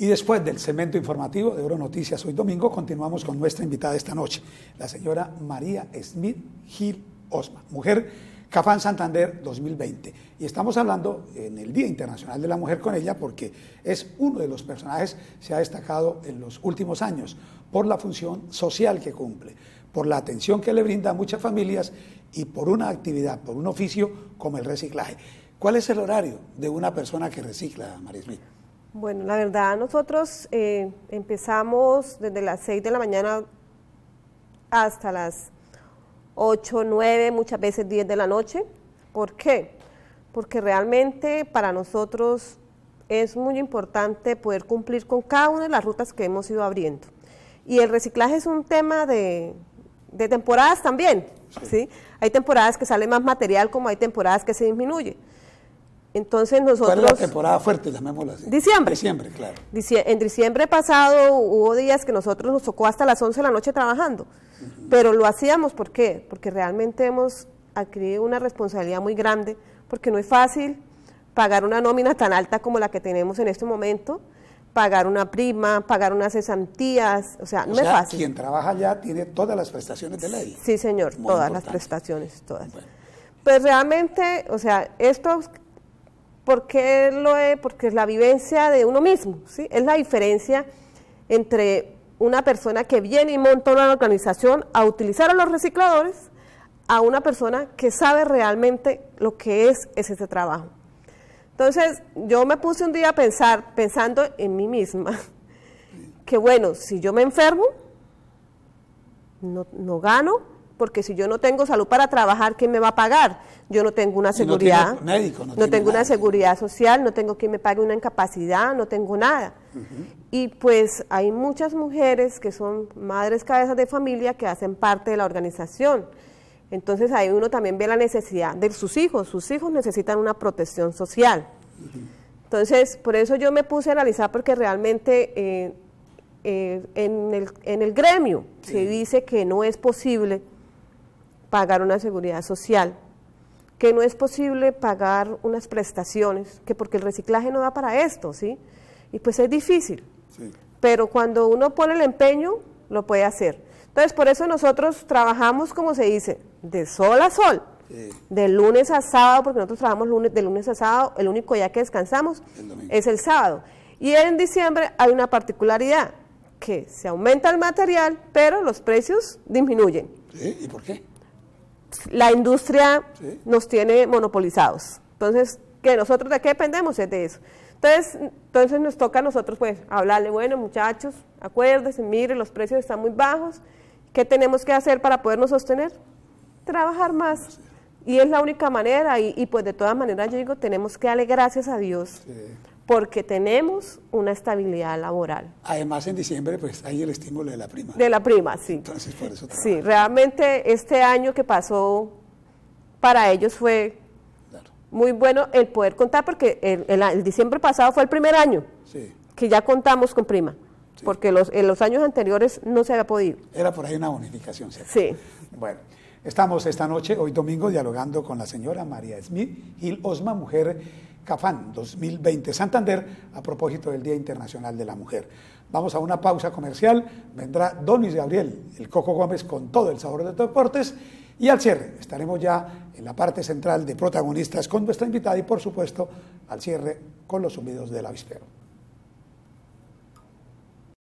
Y después del segmento informativo de Noticias hoy domingo, continuamos con nuestra invitada esta noche, la señora María Smith Gil Osma, mujer Cafán Santander 2020. Y estamos hablando en el Día Internacional de la Mujer con ella porque es uno de los personajes que se ha destacado en los últimos años por la función social que cumple, por la atención que le brinda a muchas familias y por una actividad, por un oficio como el reciclaje. ¿Cuál es el horario de una persona que recicla, María Smith? Bueno, la verdad, nosotros eh, empezamos desde las 6 de la mañana hasta las 8, 9, muchas veces 10 de la noche. ¿Por qué? Porque realmente para nosotros es muy importante poder cumplir con cada una de las rutas que hemos ido abriendo. Y el reciclaje es un tema de, temporadas también. Hay temporadas que sale más material como hay temporadas que se disminuye. Entonces nosotros... ¿Cuál es la temporada fuerte, llamémosla así? Diciembre. Diciembre, claro. en diciembre pasado hubo días que nosotros nos tocó hasta las 11 de la noche trabajando, pero lo hacíamos, ¿por qué? Porque realmente hemos adquirido una responsabilidad muy grande, porque no es fácil pagar una nómina tan alta como la que tenemos en este momento, pagar una prima, pagar unas cesantías, o sea, no o sea, es fácil. quien trabaja ya tiene todas las prestaciones de ley. Sí, señor, todas las prestaciones, todas. Pues realmente, o sea, esto ¿Por lo es? Porque es la vivencia de uno mismo, ¿sí? Es la diferencia entre una persona que viene y monta una organización a utilizar a los recicladores a una persona que sabe realmente lo que es, ese trabajo. Entonces, yo me puse un día a pensar, pensando en mí misma, que bueno, si yo me enfermo, no, no gano, porque si yo no tengo salud para trabajar, ¿quién me va a pagar? Yo no tengo una seguridad, no, tengo una seguridad social, no tengo quien me pague una incapacidad, no tengo nada. Y pues hay muchas mujeres que son madres cabezas de familia que hacen parte de la organización. Entonces ahí uno también ve la necesidad de sus hijos, sus hijos necesitan una protección social. Entonces, por eso yo me puse a analizar porque realmente... Eh, eh, en, el, en, gremio se dice que no es posible pagar una seguridad social, que no es posible pagar unas prestaciones, que porque el reciclaje no da para esto, ¿sí? Y pues es difícil, pero cuando uno pone el empeño, lo puede hacer. Entonces, por eso nosotros trabajamos, como se dice, de sol a sol, de lunes a sábado, porque nosotros trabajamos lunes, de lunes a sábado, el único día que descansamos es el sábado. Y en diciembre hay una particularidad, que se aumenta el material, pero los precios disminuyen. ¿Y por qué? la industria nos tiene monopolizados. Entonces, que nosotros de qué dependemos es de eso. Entonces, entonces nos toca a nosotros pues hablarle, bueno muchachos, acuérdense, miren, los precios están muy bajos, ¿qué tenemos que hacer para podernos sostener? Trabajar más. Y es la única manera, y, pues de todas maneras yo digo, tenemos que darle gracias a Dios porque tenemos una estabilidad laboral. Además, en diciembre, pues hay el estímulo de la prima. De la prima, sí. Entonces, por eso también. Sí, realmente este año que pasó para ellos fue muy bueno el poder contar, porque el, diciembre pasado fue el primer año que ya contamos con prima. Porque los, en los años anteriores no se había podido. Era por ahí una bonificación, ¿cierto? Sí. Bueno. Estamos esta noche, hoy domingo, dialogando con la señora María Smith Gil Osma, mujer Cafán 2020 Santander, a propósito del Día Internacional de la Mujer. Vamos a una pausa comercial, vendrá Donis Gabriel, el Coco Gómez con todo el sabor de los deportes y al cierre estaremos ya en la parte central de protagonistas con nuestra invitada y por supuesto al cierre con los sumidos del avispero.